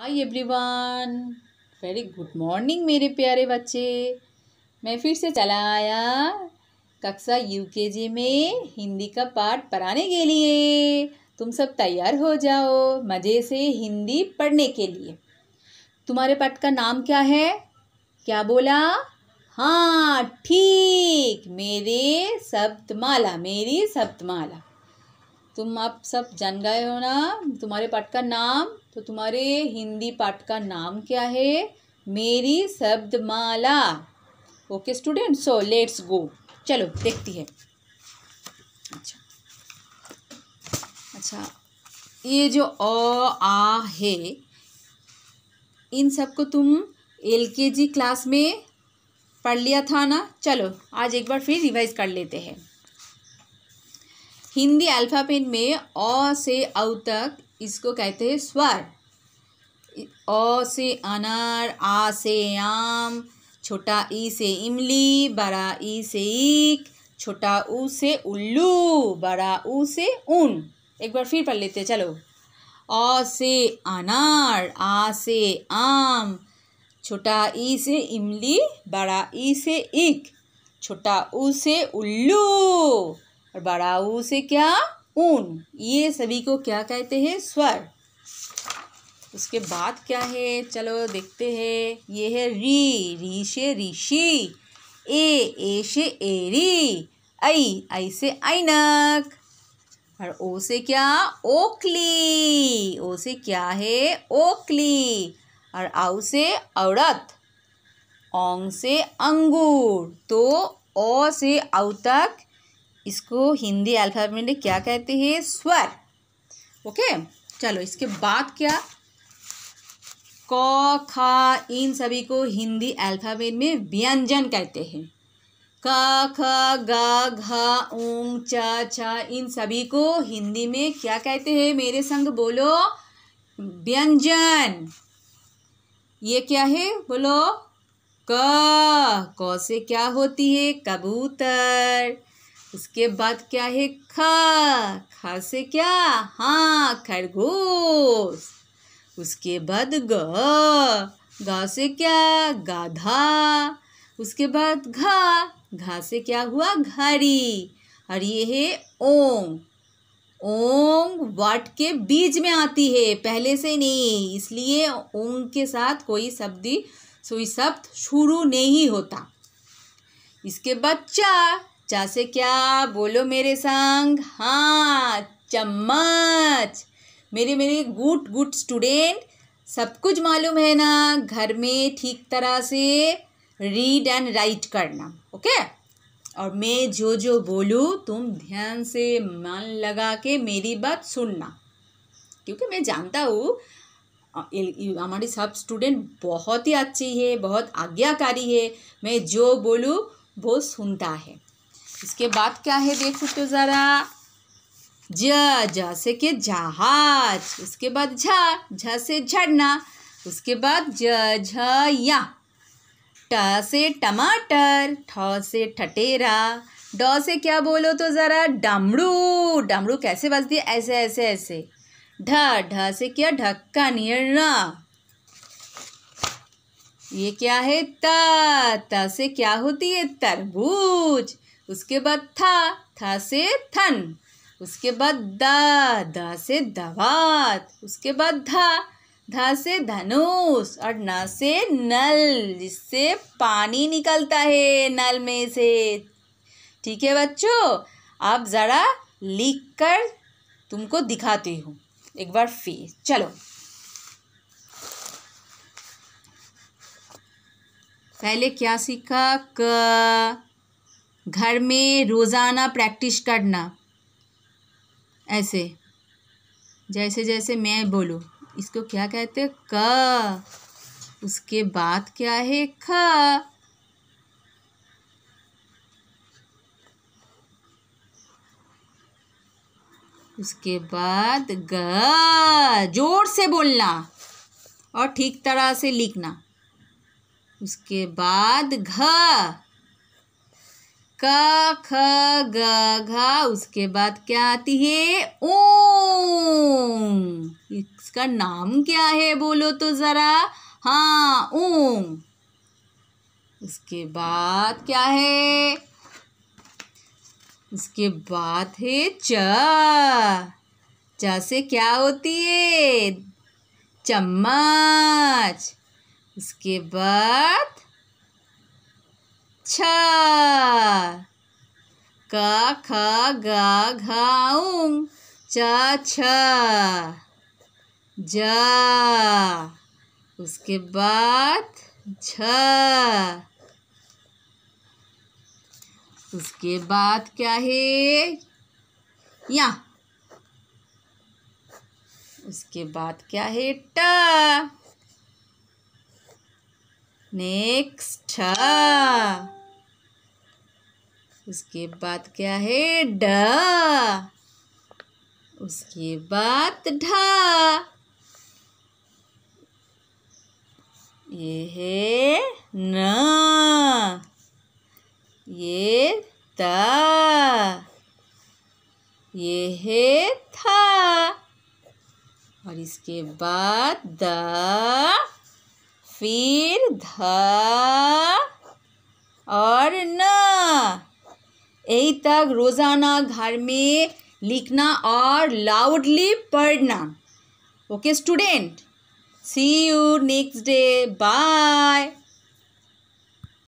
हाय everyone very good morning मेरे प्यारे बच्चे मैं फिर से चला आया कक्षा यूकेजी में हिंदी का पाठ पढ़ाने के लिए तुम सब तैयार हो जाओ मज़े से हिंदी पढ़ने के लिए तुम्हारे पाठ का नाम क्या है क्या बोला हाँ ठीक मेरे सप्तमाला मेरी सप्तमाला तुम आप सब जान गए हो ना तुम्हारे पाठ का नाम तो तुम्हारे हिंदी पाठ का नाम क्या है मेरी शब्दमाला okay student so let's go चलो देखती है अच्छा अच्छा ये जो अ आ है इन सबको तुम जी क्लास में पढ़ लिया था ना चलो आज एक बार फिर रिवाइज कर लेते हैं हिंदी अल्फ़ाबेट में अ से औ तक इसको कहते हैं स्वर अ से अनार आ से आम छोटा ई से इमली बड़ा ई से ईक छोटा ऊ से उल्लू बड़ा ऊ से ऊन एक बार फिर पढ़ लेते चलो अ से अनार आ से आम छोटा ई से इमली बड़ा ई से ईक छोटा ऊ से उल्लू और बड़ा ऊ से क्या ऊन ये सभी को क्या कहते हैं स्वर उसके बाद क्या है चलो देखते हैं ये है री री से ऋषि ए ए से एरी आई आई से ऐनक और ओ से क्या ओकली ओ से क्या है ओकली और आउ से औरत ओंग से अंगूर तो ओ से औ तक इसको हिंदी अल्फ़ाबेट में क्या कहते हैं स्वर ओके चलो इसके बाद क्या क ख इन सभी को हिंदी अल्फ़ाबेट में व्यंजन कहते हैं क ख ग घ ऊंग च छ इन सभी को हिंदी में क्या कहते हैं मेरे संग बोलो व्यंजन ये क्या है बोलो क क से क्या होती है कबूतर उसके बाद क्या है खा खा से क्या हाँ खरगोश उसके बाद ग गा से क्या गाधा उसके बाद घा घा से क्या हुआ घड़ी और ये है ओम ओंग वाट के बीज में आती है पहले से नहीं इसलिए ओंग के साथ कोई शब्द सोई शब्द शुरू नहीं होता इसके बाद चा चा से क्या बोलो मेरे संग हाँ चम्मच मेरे मेरे गुड गुड स्टूडेंट सब कुछ मालूम है ना घर में ठीक तरह से रीड एंड राइट करना ओके और मैं जो जो बोलूँ तुम ध्यान से मन लगा के मेरी बात सुनना क्योंकि मैं जानता हूँ हमारी सब स्टूडेंट बहुत ही अच्छी है बहुत आज्ञाकारी है मैं जो बोलूँ वो सुनता है इसके बाद क्या है देखो तो ज़रा ज जैसे के जहाज उसके बाद झा झ से झड़ना उसके बाद ज झ या ट से टमाटर ठ से ठटेरा ड से क्या बोलो तो ज़रा डमरू डमरू कैसे बजती है ऐसे ऐसे ऐसे ढ ढ से क्या ढक्का निर्णा ये क्या है त से क्या होती है तरबूज उसके बाद था था से थन उसके बाद दा दा से दवात उसके बाद धा धा से धनुष और ना से नल जिससे पानी निकलता है नल में से ठीक है बच्चों आप ज़रा लिख कर तुमको दिखाती हूँ एक बार फिर चलो पहले क्या सीखा क घर में रोज़ाना प्रैक्टिस करना ऐसे जैसे जैसे मैं बोलूँ इसको क्या कहते हैं क उसके बाद क्या है ख उसके बाद ग जोर से बोलना और ठीक तरह से लिखना उसके बाद घ क ख ग घ उसके बाद क्या आती है ओम इसका नाम क्या है बोलो तो ज़रा हाँ ओम उसके बाद क्या है उसके बाद है च से क्या होती है चम्मच उसके बाद छ का खा गा घाऊं चा छा जा उसके बाद छ उसके बाद क्या है या उसके बाद क्या है ट नेक्स्ट उसके बाद क्या है ड उसके बाद ढा ये है न ये त ये है था और इसके बाद द फिर ध और न यही तक रोज़ाना घर में लिखना और लाउडली पढ़ना okay student see you next day bye